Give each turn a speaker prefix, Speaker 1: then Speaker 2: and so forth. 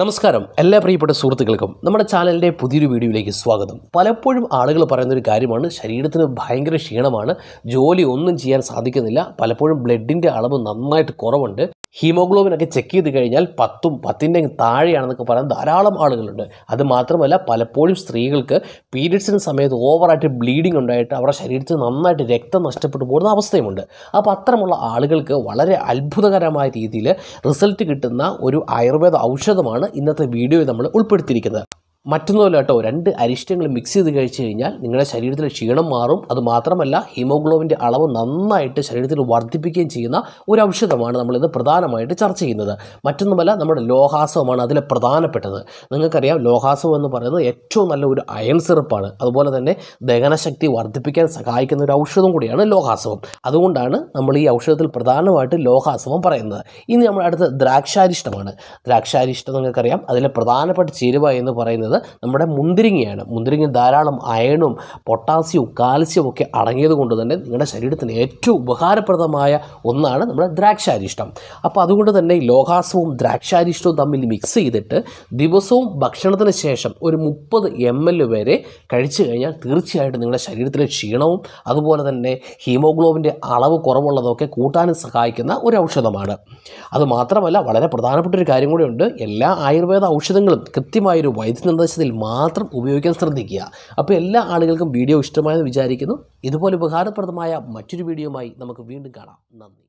Speaker 1: നമസ്കാരം എല്ലാ പ്രിയപ്പെട്ട സുഹൃത്തുക്കൾക്കും നമ്മുടെ ചാനലിൻ്റെ പുതിയൊരു വീഡിയോയിലേക്ക് സ്വാഗതം പലപ്പോഴും ആളുകൾ പറയുന്നൊരു കാര്യമാണ് ശരീരത്തിന് ഭയങ്കര ക്ഷീണമാണ് ജോലി ഒന്നും ചെയ്യാൻ സാധിക്കുന്നില്ല പലപ്പോഴും ബ്ലഡിൻ്റെ അളവ് നന്നായിട്ട് കുറവുണ്ട് ഹീമോഗ്ലോബിനൊക്കെ ചെക്ക് ചെയ്ത് കഴിഞ്ഞാൽ പത്തും പത്തിൻ്റെ താഴെയാണെന്നൊക്കെ പറയാൻ ധാരാളം ആളുകളുണ്ട് അത് മാത്രമല്ല പലപ്പോഴും സ്ത്രീകൾക്ക് പീരീഡ്സിന് സമയത്ത് ഓവറായിട്ട് ബ്ലീഡിംഗ് ഉണ്ടായിട്ട് അവരുടെ ശരീരത്തിൽ നന്നായിട്ട് രക്തം നഷ്ടപ്പെട്ടു പോകുന്ന അവസ്ഥയുമുണ്ട് അപ്പോൾ അത്തരമുള്ള ആളുകൾക്ക് വളരെ അത്ഭുതകരമായ രീതിയിൽ റിസൾട്ട് കിട്ടുന്ന ഒരു ആയുർവേദ ഔഷധമാണ് ഇന്നത്തെ വീഡിയോയിൽ നമ്മൾ ഉൾപ്പെടുത്തിയിരിക്കുന്നത് മറ്റൊന്നുമല്ല കേട്ടോ രണ്ട് അരിഷ്ടങ്ങൾ മിക്സ് ചെയ്ത് കഴിച്ചു കഴിഞ്ഞാൽ നിങ്ങളുടെ ശരീരത്തിൽ ക്ഷീണം മാറും അത് മാത്രമല്ല ഹീമോഗ്ലോബിൻ്റെ അളവ് നന്നായിട്ട് ശരീരത്തിൽ വർദ്ധിപ്പിക്കുകയും ചെയ്യുന്ന ഒരു ഔഷധമാണ് നമ്മളിത് പ്രധാനമായിട്ട് ചർച്ച ചെയ്യുന്നത് മറ്റൊന്നുമല്ല നമ്മുടെ ലോഹാസവമാണ് അതിലെ പ്രധാനപ്പെട്ടത് നിങ്ങൾക്കറിയാം ലോഹാസവം എന്ന് പറയുന്നത് ഏറ്റവും നല്ല ഒരു അയൺ സിറപ്പാണ് അതുപോലെ തന്നെ ദഹനശക്തി വർദ്ധിപ്പിക്കാൻ സഹായിക്കുന്ന ഒരു ഔഷധം കൂടിയാണ് ലോഹാസവം അതുകൊണ്ടാണ് നമ്മൾ ഈ ഔഷധത്തിൽ പ്രധാനമായിട്ട് ലോഹാസവം പറയുന്നത് ഇനി നമ്മൾ അടുത്ത ദ്രാക്ഷാരിഷ്ടമാണ് ദ്രാക്ഷാരിഷ്ടം നിങ്ങൾക്കറിയാം അതിലെ പ്രധാനപ്പെട്ട ചേരുവ എന്ന് പറയുന്നത് നമ്മുടെ മുന്തിരിങ്ങയാണ് മുന്തിരിങ്ങ ധാരാളം അയണും പൊട്ടാസ്യവും കാൽസ്യവും ഒക്കെ അടങ്ങിയത് കൊണ്ട് തന്നെ നിങ്ങളുടെ ശരീരത്തിന് ഏറ്റവും ഉപകാരപ്രദമായ ഒന്നാണ് നമ്മുടെ ദ്രാക്ഷാരിഷ്ടം അപ്പോൾ അതുകൊണ്ട് തന്നെ ലോഹാസവും ദ്രാക്ഷാരിഷ്ടവും തമ്മിൽ മിക്സ് ചെയ്തിട്ട് ദിവസവും ഭക്ഷണത്തിന് ശേഷം ഒരു മുപ്പത് എം എൽ വരെ കഴിച്ചു കഴിഞ്ഞാൽ തീർച്ചയായിട്ടും നിങ്ങളുടെ ശരീരത്തിലെ ക്ഷീണവും അതുപോലെ തന്നെ ഹീമോഗ്ലോബിൻ്റെ അളവ് കുറവുള്ളതൊക്കെ കൂട്ടാനും സഹായിക്കുന്ന ഒരു ഔഷധമാണ് അത് മാത്രമല്ല വളരെ പ്രധാനപ്പെട്ട ഒരു കാര്യം കൂടിയുണ്ട് എല്ലാ ആയുർവേദ ഔഷധങ്ങളും കൃത്യമായൊരു വൈദ്യുതി സന്ദേശത്തിൽ മാത്രം ഉപയോഗിക്കാൻ ശ്രദ്ധിക്കുക അപ്പോൾ എല്ലാ ആളുകൾക്കും വീഡിയോ ഇഷ്ടമായെന്ന് വിചാരിക്കുന്നു ഇതുപോലെ ഉപകാരപ്രദമായ മറ്റൊരു വീഡിയോയുമായി നമുക്ക് വീണ്ടും കാണാം നന്ദി